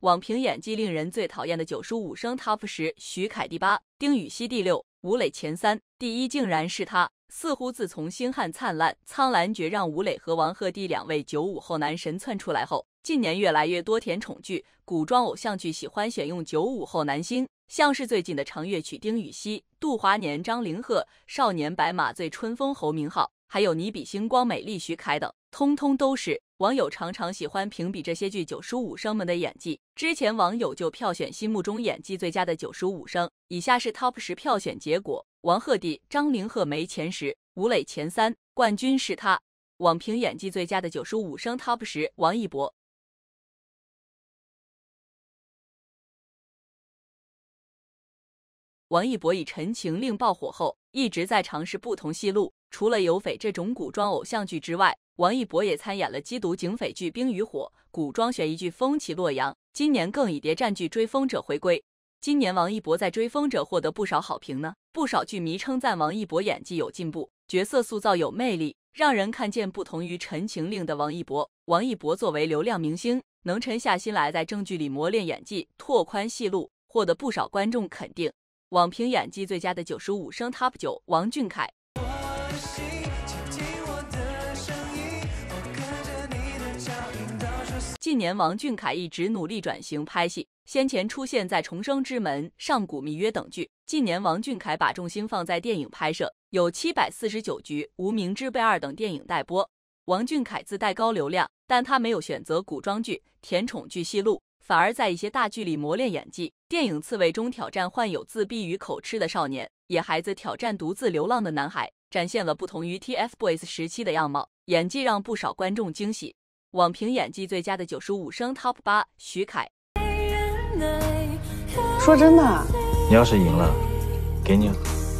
网评演技令人最讨厌的九十五生 TOP 十，徐凯第八，丁禹兮第六，吴磊前三，第一竟然是他。似乎自从《星汉灿烂》《苍兰诀》让吴磊和王鹤棣两位九五后男神窜出来后，近年越来越多甜宠剧、古装偶像剧喜欢选用九五后男星，像是最近的《长乐曲》丁禹兮、《杜华年》张凌赫，《少年白马醉春风》侯明昊，还有《你比星光美丽》徐凯等，通通都是。网友常常喜欢评比这些剧九十五生们的演技。之前网友就票选心目中演技最佳的九十五生，以下是 top 十票选结果：王鹤棣、张凌赫没前十，吴磊前三，冠军是他。网评演技最佳的九十五生 top 十：王一博。王一博以《陈情令》爆火后，一直在尝试不同戏路，除了有匪这种古装偶像剧之外。王一博也参演了缉毒警匪剧《冰与火》，古装悬疑剧《风起洛阳》，今年更以谍战剧《追风者》回归。今年王一博在《追风者》获得不少好评呢，不少剧迷称赞王一博演技有进步，角色塑造有魅力，让人看见不同于《陈情令》的王一博。王一博作为流量明星，能沉下心来在正剧里磨练演技，拓宽戏路，获得不少观众肯定。网评演技最佳的九十五升 top 九，王俊凯。近年，王俊凯一直努力转型拍戏，先前出现在《重生之门》《上古密约》等剧。近年，王俊凯把重心放在电影拍摄，有《七百四十九局》《无名之辈二》等电影待播。王俊凯自带高流量，但他没有选择古装剧、甜宠剧、戏路，反而在一些大剧里磨练演技。电影《刺猬》中挑战患有自闭与口吃的少年，《野孩子》挑战独自流浪的男孩，展现了不同于 TFBOYS 时期的样貌，演技让不少观众惊喜。网评演技最佳的九十五声 Top 八，徐凯。说真的，你要是赢了，给你。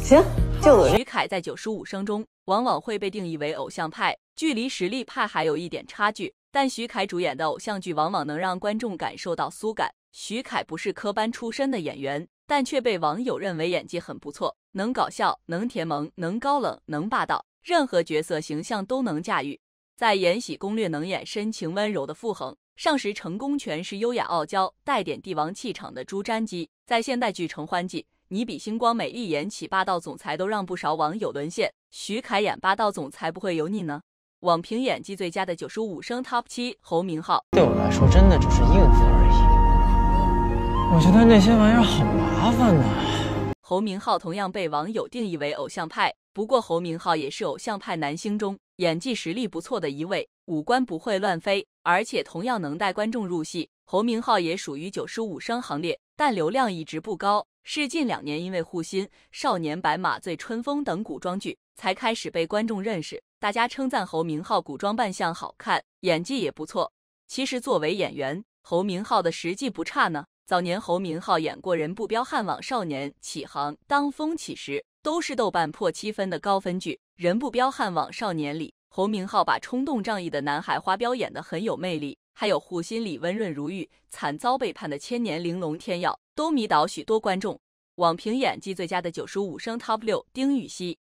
行，就我。徐凯在九十五声中，往往会被定义为偶像派，距离实力派还有一点差距。但徐凯主演的偶像剧，往往能让观众感受到苏感。徐凯不是科班出身的演员，但却被网友认为演技很不错，能搞笑，能甜萌，能高冷，能霸道，任何角色形象都能驾驭。在《延禧攻略》能演深情温柔的傅恒，上时成功诠释优雅傲娇、带点帝王气场的朱瞻基；在现代剧《承欢记》，你比星光美丽演起霸道总裁，都让不少网友沦陷。徐凯演霸道总裁不会油腻呢？网评演技最佳的九十五升 top 七，侯明昊。对我来说，真的只是应付而已。我觉得那些玩意儿好麻烦呢。侯明昊同样被网友定义为偶像派，不过侯明昊也是偶像派男星中。演技实力不错的一位，五官不会乱飞，而且同样能带观众入戏。侯明昊也属于九十五生行列，但流量一直不高，是近两年因为护心、少年白马醉春风等古装剧才开始被观众认识。大家称赞侯明昊古装扮相好看，演技也不错。其实作为演员，侯明昊的实际不差呢。早年侯明昊演过人不彪悍枉少年、启航、当风起时，都是豆瓣破七分的高分剧。人不彪悍枉少年里，侯明昊把冲动仗义的男孩花彪演得很有魅力；还有护心里温润如玉、惨遭背叛的千年玲珑天曜都迷倒许多观众。网评演技最佳的九十五 Top 六，丁禹兮。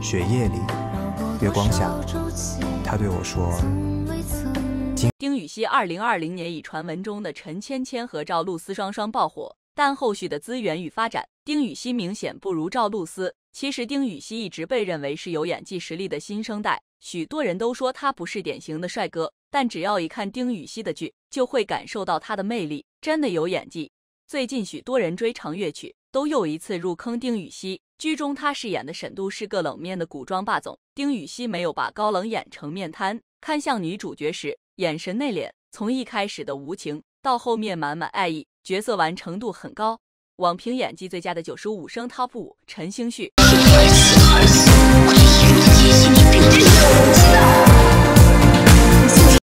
雪夜里，月光下，他对我说。丁禹兮，二零二零年以传闻中的陈芊芊合照露丝双双爆火。但后续的资源与发展，丁禹锡明显不如赵露思。其实丁禹锡一直被认为是有演技实力的新生代，许多人都说他不是典型的帅哥，但只要一看丁禹锡的剧，就会感受到他的魅力，真的有演技。最近许多人追长乐曲，都又一次入坑丁禹锡。剧中他饰演的沈度是个冷面的古装霸总，丁禹锡没有把高冷演成面瘫，看向女主角时眼神内敛，从一开始的无情到后面满满爱意。角色完成度很高，网评演技最佳的九十五分 TOP 五，陈星旭。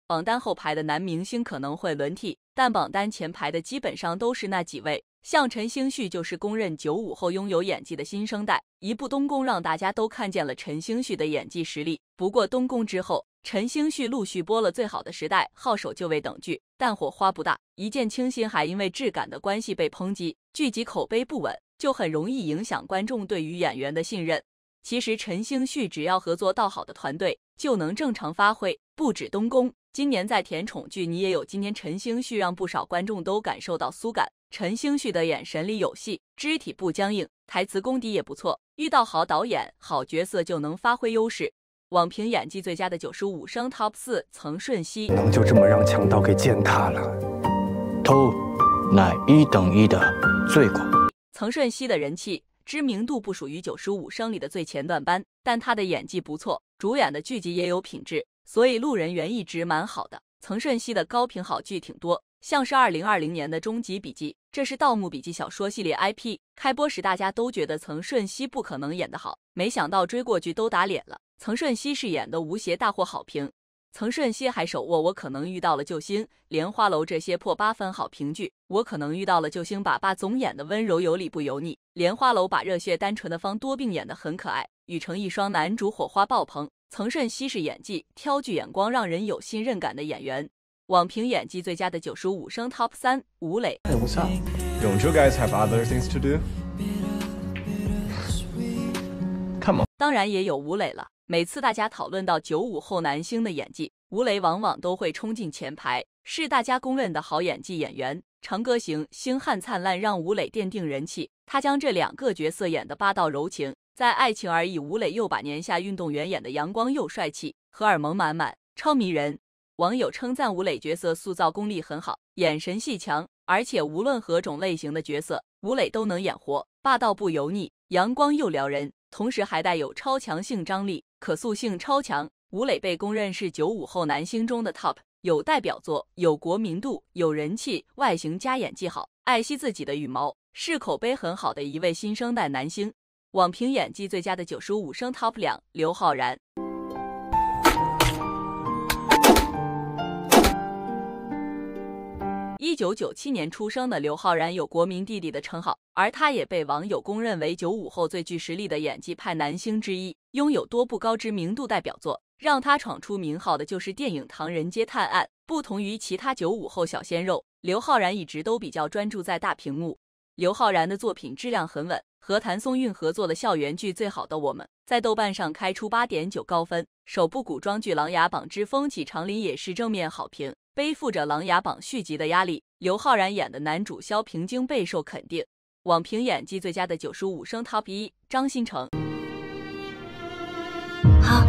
榜单后排的男明星可能会轮替，但榜单前排的基本上都是那几位。像陈星旭就是公认九五后拥有演技的新生代，一部《东宫》让大家都看见了陈星旭的演技实力。不过《东宫》之后，陈星旭陆续播了《最好的时代》《号手就位》等剧，但火花不大。《一见倾心》还因为质感的关系被抨击，剧集口碑不稳，就很容易影响观众对于演员的信任。其实陈星旭只要合作到好的团队，就能正常发挥。不止《东宫》，今年在甜宠剧你也有。今年陈星旭让不少观众都感受到苏感。陈星旭的眼神里有戏，肢体不僵硬，台词功底也不错。遇到好导演、好角色就能发挥优势。网评演技最佳的九十五升 Top 四，曾舜晞。能就这么让强盗给践踏了。偷，乃一等一的罪过。曾舜晞的人气、知名度不属于九十五升里的最前段班，但他的演技不错，主演的剧集也有品质，所以路人缘一直蛮好的。曾舜晞的高频好剧挺多。像是二零二零年的《终极笔记》，这是《盗墓笔记》小说系列 IP。开播时大家都觉得曾舜晞不可能演得好，没想到追过去都打脸了。曾舜晞饰演的吴邪大获好评，曾舜晞还手握我可能遇到了救星、莲花楼这些破八分好评剧。我可能遇到了救星把爸总演的温柔有理不油腻，莲花楼把热血单纯的方多病演的很可爱，与成一双男主火花爆棚。曾舜晞是演技挑剧眼光让人有信任感的演员。网评演技最佳的九十五生 Top 三，吴磊。当然也有吴磊了。每次大家讨论到九五后男星的演技，吴磊往往都会冲进前排，是大家公认的好演技演员。《长歌行》《星汉灿烂》让吴磊奠定人气，他将这两个角色演的霸道柔情，在《爱情而已》，吴磊又把年下运动员演的阳光又帅气，荷尔蒙满满，超迷人。网友称赞吴磊角色塑造功力很好，眼神戏强，而且无论何种类型的角色，吴磊都能演活，霸道不油腻，阳光又撩人，同时还带有超强性张力，可塑性超强。吴磊被公认是九五后男星中的 top，有代表作，有国民度，有人气，外形加演技好，爱惜自己的羽毛，是口碑很好的一位新生代男星。网评演技最佳的九十五升 top 两，刘昊然。一九九七年出生的刘昊然有“国民弟弟”的称号，而他也被网友公认为九五后最具实力的演技派男星之一，拥有多部高知名度代表作。让他闯出名号的就是电影《唐人街探案》。不同于其他九五后小鲜肉，刘昊然一直都比较专注在大屏幕。刘昊然的作品质量很稳，和谭松韵合作的校园剧《最好的我们》在豆瓣上开出八点九高分，首部古装剧《琅琊榜之风起长林》也是正面好评。背负着《琅琊榜》续集的压力，刘昊然演的男主萧平京备受肯定。网评演技最佳的九十五升 top 一，张新成。好，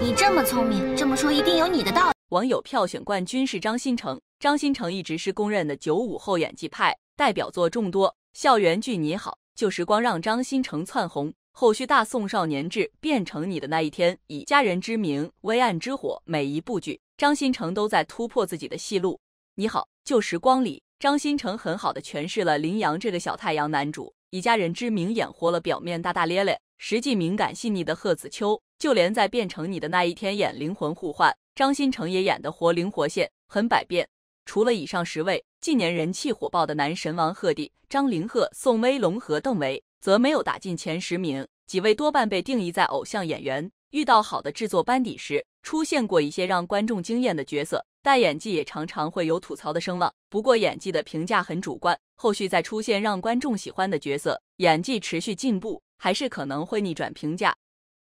你这么聪明，这么说一定有你的道理。网友票选冠军是张新成。张新成一直是公认的九五后演技派，代表作众多，校园剧《你好旧时光》让张新成窜红，后续《大宋少年志》《变成你的那一天》《以家人之名》《微暗之火》，每一部剧。张新成都在突破自己的戏路。你好旧时光里，张新成很好的诠释了林阳这个小太阳男主，以家人之名演活了表面大大咧咧，实际敏感细腻的贺子秋。就连在变成你的那一天演灵魂互换，张新成也演得活灵活现，很百变。除了以上十位近年人气火爆的男神，王鹤棣、张凌赫、宋威龙和邓为则没有打进前十名，几位多半被定义在偶像演员。遇到好的制作班底时。出现过一些让观众惊艳的角色，但演技也常常会有吐槽的声浪。不过演技的评价很主观，后续再出现让观众喜欢的角色，演技持续进步，还是可能会逆转评价。